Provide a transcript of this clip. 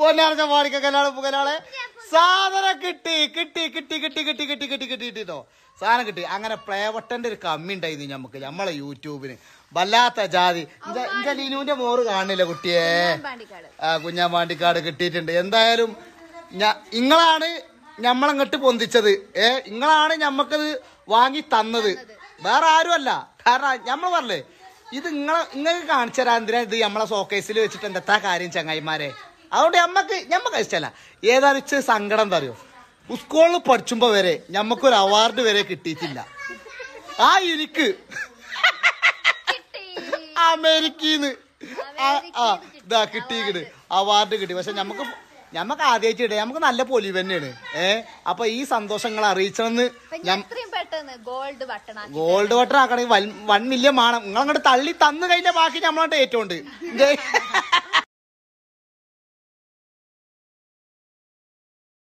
പൊന്നാർച്ച പാടിക്ക കല്യാണം പുകലാളെ സാധനം കിട്ടി കിട്ടി കിട്ടി കിട്ടി കിട്ടി കിട്ടി കിട്ടി കിട്ടിട്ടോ സാധനം കിട്ടി അങ്ങനെ പ്രേവട്ടന്റെ ഒരു കമ്മി ഉണ്ടായിരുന്നു നമുക്ക് നമ്മളെ യൂട്യൂബിന് വല്ലാത്ത ജാതി എന്റെ ലീനുവിന്റെ മോറ് കാണില്ല കുട്ടിയെ ആ വാണ്ടിക്കാട് കിട്ടിയിട്ടുണ്ട് എന്തായാലും ഇങ്ങളാണ് ഞമ്മളങ്ങട്ട് പൊന്തിച്ചത് ഏ ഇങ്ങളാണ് ഞമ്മക്കത് വാങ്ങി തന്നത് വേറെ ആരുമല്ല കാരണം നമ്മൾ പറഞ്ഞേ ഇത് ഇങ്ങളെ ഇങ്ങക്ക് കാണിച്ചു തരാൻ എന്തിനാ ഇത് നമ്മളെ സോക്കേസിൽ വെച്ചിട്ട് എന്താ കാര്യം ചങ്ങായിമാരെ അതുകൊണ്ട് നമ്മക്ക് ഞമ്മക്ക് ഇഷ്ടമല്ല ഏതാണ് ഇച്ചിരി സങ്കടം എന്താ പറയുക സ്കൂളിൽ പഠിച്ചുമ്പോ വരെ ഞമ്മക്കൊരു അവാർഡ് വരെ കിട്ടിയിട്ടില്ല ആ എനിക്ക് അമേരിക്കന്ന് ആ ഇതാ കിട്ടിയിട്ടുണ്ട് അവാർഡ് കിട്ടി പക്ഷെ നമുക്ക് ഞമ്മക്ക് ആദ്യമായിട്ട് ഇടേ നമുക്ക് നല്ല പൊലി തന്നെയാണ് ഏ അപ്പൊ ഈ സന്തോഷങ്ങൾ അറിയിച്ചെന്ന് ഗോൾഡ് ബട്ടൺ ആക്കണെങ്കിൽ വൺ മില്യൺ ആണ് നിങ്ങൾ അങ്ങോട്ട് തള്ളി തന്നു കഴിഞ്ഞ ബാക്കി ഏറ്റവും ഉണ്ട്